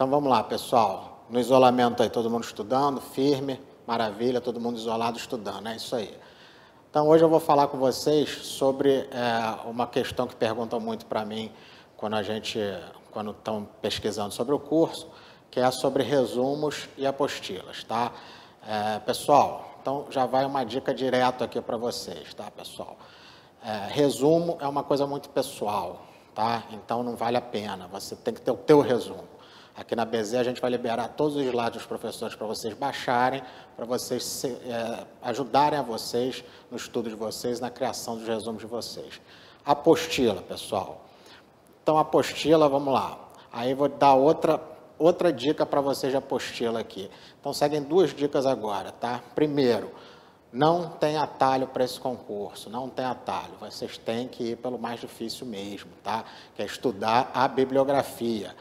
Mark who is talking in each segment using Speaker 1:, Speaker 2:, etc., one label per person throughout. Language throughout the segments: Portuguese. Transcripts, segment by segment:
Speaker 1: Então vamos lá, pessoal. No isolamento aí, todo mundo estudando, firme, maravilha, todo mundo isolado estudando, é isso aí. Então hoje eu vou falar com vocês sobre é, uma questão que perguntam muito para mim quando a gente, quando estão pesquisando sobre o curso, que é sobre resumos e apostilas, tá? É, pessoal, então já vai uma dica direto aqui para vocês, tá, pessoal? É, resumo é uma coisa muito pessoal, tá? Então não vale a pena. Você tem que ter o teu resumo. Aqui na BZ a gente vai liberar todos os lados dos professores para vocês baixarem, para vocês se, é, ajudarem a vocês no estudo de vocês, na criação dos resumos de vocês. Apostila, pessoal. Então, apostila, vamos lá. Aí vou dar outra, outra dica para vocês de apostila aqui. Então, seguem duas dicas agora, tá? Primeiro, não tem atalho para esse concurso, não tem atalho. Vocês têm que ir pelo mais difícil mesmo, tá? Que é estudar a bibliografia.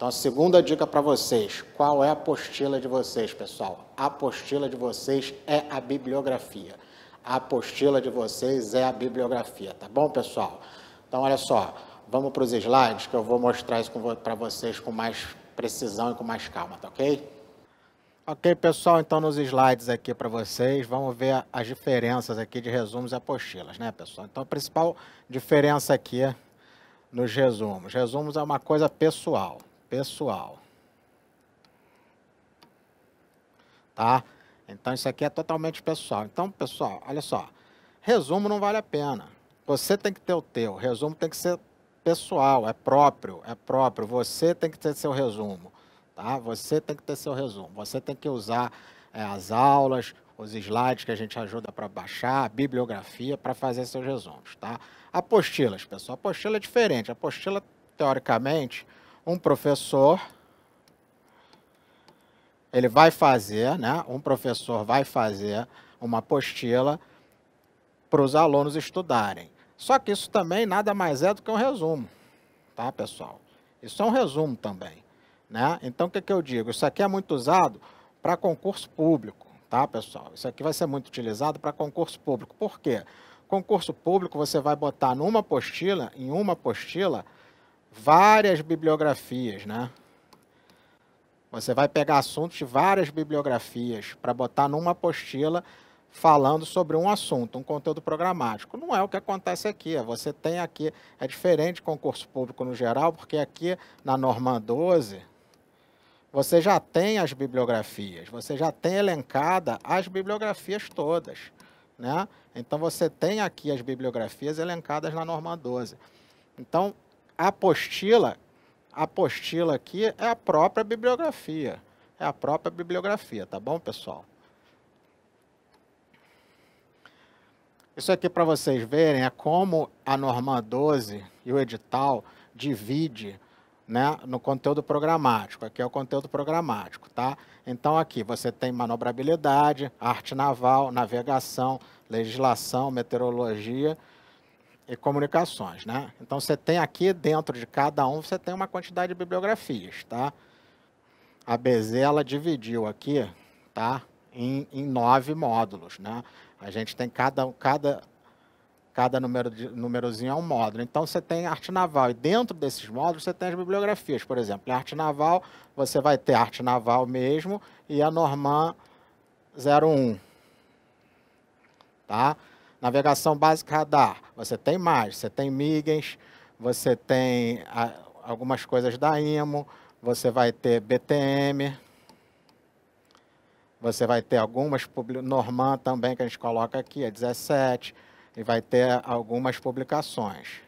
Speaker 1: Então, a segunda dica para vocês: qual é a apostila de vocês, pessoal? A apostila de vocês é a bibliografia. A apostila de vocês é a bibliografia, tá bom, pessoal? Então, olha só, vamos para os slides que eu vou mostrar isso para vocês com mais precisão e com mais calma, tá ok? Ok, pessoal, então nos slides aqui para vocês, vamos ver as diferenças aqui de resumos e apostilas, né, pessoal? Então, a principal diferença aqui é nos resumos. Resumos é uma coisa pessoal, pessoal. Tá? Então isso aqui é totalmente pessoal. Então, pessoal, olha só. Resumo não vale a pena. Você tem que ter o teu. Resumo tem que ser pessoal, é próprio, é próprio. Você tem que ter seu resumo, tá? Você tem que ter seu resumo. Você tem que usar é, as aulas, os slides que a gente ajuda para baixar, a bibliografia para fazer seus resumos, tá? Apostilas, pessoal. Apostila é diferente. Apostila, teoricamente, um professor ele vai fazer, né? Um professor vai fazer uma apostila para os alunos estudarem. Só que isso também nada mais é do que um resumo, tá, pessoal? Isso é um resumo também, né? Então o que, que eu digo? Isso aqui é muito usado para concurso público, tá, pessoal? Isso aqui vai ser muito utilizado para concurso público. Por quê? Concurso público você vai botar numa apostila, em uma apostila, várias bibliografias, né? Você vai pegar assuntos de várias bibliografias para botar numa apostila falando sobre um assunto, um conteúdo programático. Não é o que acontece aqui. É você tem aqui, é diferente concurso público no geral, porque aqui na norma 12 você já tem as bibliografias, você já tem elencada as bibliografias todas. Né? Então você tem aqui as bibliografias elencadas na norma 12. Então, apostila, apostila aqui é a própria bibliografia. É a própria bibliografia, tá bom, pessoal? Isso aqui para vocês verem é como a norma 12 e o edital divide né, no conteúdo programático. Aqui é o conteúdo programático, tá? Então aqui você tem manobrabilidade, arte naval, navegação, legislação, meteorologia e comunicações, né? Então você tem aqui dentro de cada um você tem uma quantidade de bibliografias, tá? A Bezela dividiu aqui, tá? Em, em nove módulos, né? A gente tem cada cada cada número númerozinho é um módulo. Então você tem arte naval e dentro desses módulos você tem as bibliografias, por exemplo, arte naval você vai ter arte naval mesmo e a Norman 01, tá? Navegação básica radar você tem mais, você tem Migens, você tem a, ah, algumas coisas da IMO, você vai ter BTM, você vai ter algumas, Norman também, que a gente coloca aqui, é 17, e vai ter algumas publicações.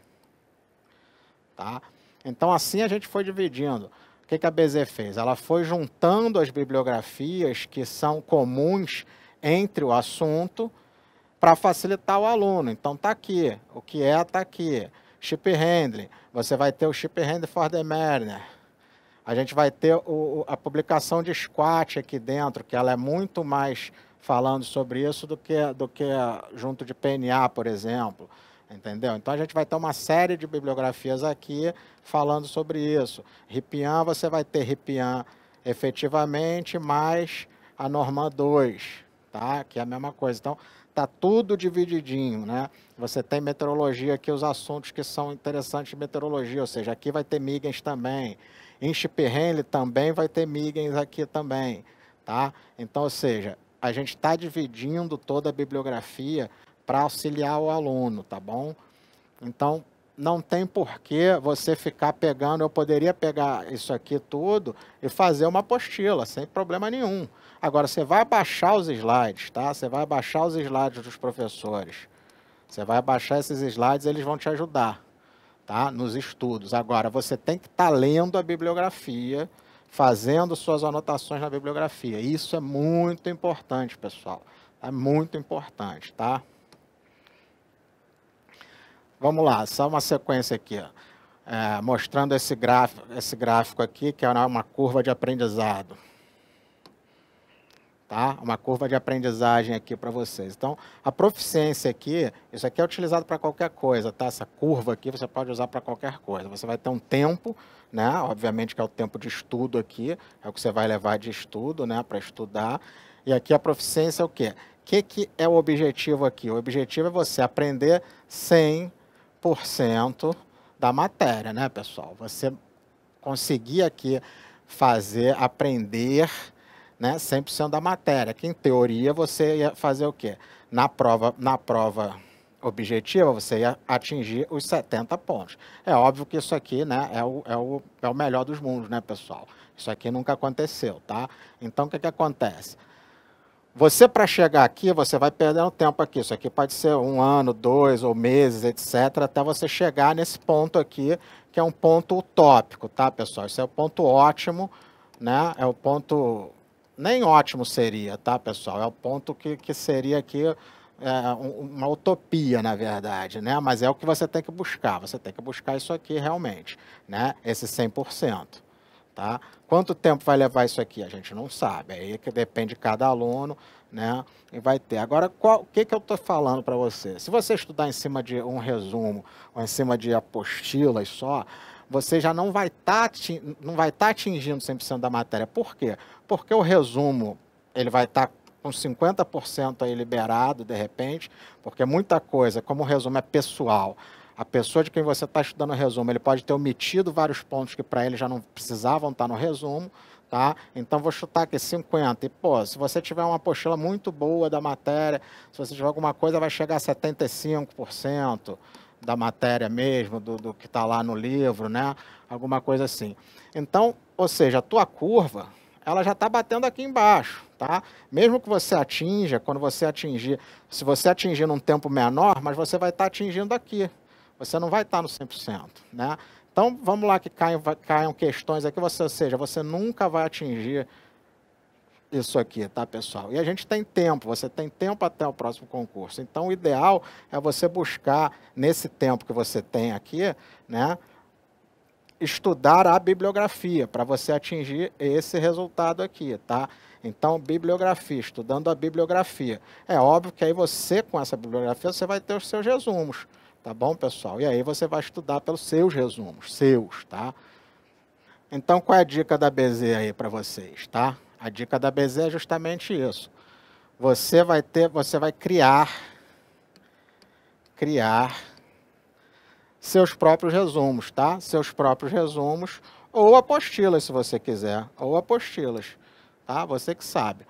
Speaker 1: Tá? Então, assim a gente foi dividindo. O que, que a BZ fez? Ela foi juntando as bibliografias que são comuns entre o assunto, para facilitar o aluno. Então está aqui, o que é está aqui. Chip Handling, você vai ter o Chip Handling for the Mariner. A gente vai ter o, a publicação de squat aqui dentro, que ela é muito mais falando sobre isso do que, do que junto de PNA, por exemplo. Entendeu? Então a gente vai ter uma série de bibliografias aqui falando sobre isso. Ripian, você vai ter Ripian efetivamente, mais a norma 2 tá? Que é a mesma coisa. Então, tá tudo divididinho, né? Você tem meteorologia aqui, os assuntos que são interessantes de meteorologia, ou seja, aqui vai ter Migens também. Em Chiprenle também vai ter Migens aqui também, tá? Então, ou seja, a gente está dividindo toda a bibliografia para auxiliar o aluno, tá bom? Então, não tem porquê você ficar pegando. Eu poderia pegar isso aqui tudo e fazer uma apostila, sem problema nenhum. Agora, você vai baixar os slides, tá? Você vai baixar os slides dos professores. Você vai baixar esses slides, eles vão te ajudar, tá? Nos estudos. Agora, você tem que estar tá lendo a bibliografia, fazendo suas anotações na bibliografia. Isso é muito importante, pessoal. É muito importante, tá? Vamos lá, só uma sequência aqui. Ó. É, mostrando esse gráfico, esse gráfico aqui, que é uma curva de aprendizado. Tá? Uma curva de aprendizagem aqui para vocês. Então, a proficiência aqui, isso aqui é utilizado para qualquer coisa, tá? Essa curva aqui você pode usar para qualquer coisa. Você vai ter um tempo, né? Obviamente que é o tempo de estudo aqui, é o que você vai levar de estudo, né? Para estudar. E aqui a proficiência é o quê? O que, que é o objetivo aqui? O objetivo é você aprender sem cento da matéria, né, pessoal? Você conseguir aqui fazer, aprender né, 100% da matéria, que em teoria você ia fazer o quê? Na prova, na prova objetiva, você ia atingir os 70 pontos. É óbvio que isso aqui né, é, o, é, o, é o melhor dos mundos, né, pessoal? Isso aqui nunca aconteceu, tá? Então, o que, que acontece? Você, para chegar aqui, você vai perder um tempo aqui. Isso aqui pode ser um ano, dois ou meses, etc., até você chegar nesse ponto aqui, que é um ponto utópico, tá, pessoal? Isso é o um ponto ótimo, né? É o um ponto. Nem ótimo seria, tá, pessoal? É o um ponto que, que seria aqui é, uma utopia, na verdade, né? Mas é o que você tem que buscar. Você tem que buscar isso aqui realmente, né? Esse 100%. Tá? Quanto tempo vai levar isso aqui? A gente não sabe. Aí é que depende de cada aluno, né? E vai ter. Agora, qual, o que, que eu estou falando para você? Se você estudar em cima de um resumo ou em cima de apostilas só, você já não vai tá estar não vai tá atingindo 100% da matéria. Por quê? Porque o resumo ele vai estar tá com 50% aí liberado de repente, porque muita coisa, como o resumo é pessoal, a pessoa de quem você está estudando o resumo, ele pode ter omitido vários pontos que para ele já não precisavam estar tá no resumo, tá? Então vou chutar aqui 50. E pô, se você tiver uma apostila muito boa da matéria, se você tiver alguma coisa, vai chegar a 75% da matéria mesmo, do, do que está lá no livro, né? Alguma coisa assim. Então, ou seja, a tua curva, ela já está batendo aqui embaixo, tá? Mesmo que você atinja, quando você atingir, se você atingir num tempo menor, mas você vai estar tá atingindo aqui, você não vai estar no 100%, né? Então, vamos lá que caiam, caiam questões aqui, você, ou seja, você nunca vai atingir isso aqui, tá, pessoal? E a gente tem tempo, você tem tempo até o próximo concurso. Então, o ideal é você buscar, nesse tempo que você tem aqui, né, estudar a bibliografia para você atingir esse resultado aqui, tá? Então, bibliografia, estudando a bibliografia. É óbvio que aí você, com essa bibliografia, você vai ter os seus resumos. Tá bom, pessoal? E aí você vai estudar pelos seus resumos, seus, tá? Então, qual é a dica da BZ aí para vocês, tá? A dica da BZ é justamente isso. Você vai ter, você vai criar criar seus próprios resumos, tá? Seus próprios resumos ou apostilas, se você quiser, ou apostilas, tá? Você que sabe.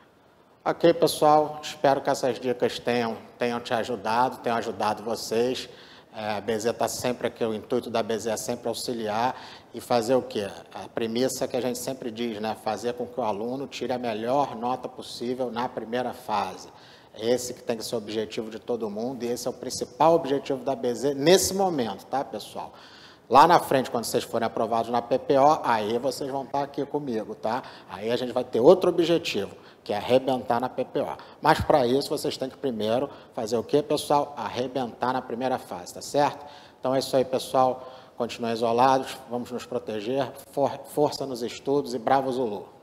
Speaker 1: Ok, pessoal, espero que essas dicas tenham, tenham te ajudado, tenham ajudado vocês. É, a BZ está sempre aqui, o intuito da BZ é sempre auxiliar e fazer o quê? A premissa que a gente sempre diz, né? Fazer com que o aluno tire a melhor nota possível na primeira fase. É esse que tem que ser o objetivo de todo mundo e esse é o principal objetivo da BZ nesse momento, tá, pessoal? Lá na frente, quando vocês forem aprovados na PPO, aí vocês vão estar tá aqui comigo, tá? Aí a gente vai ter outro objetivo que é arrebentar na PPO. Mas para isso vocês têm que primeiro fazer o que, pessoal? Arrebentar na primeira fase, tá certo? Então é isso aí, pessoal. Continuem isolados, vamos nos proteger, for força nos estudos e bravo Zulu!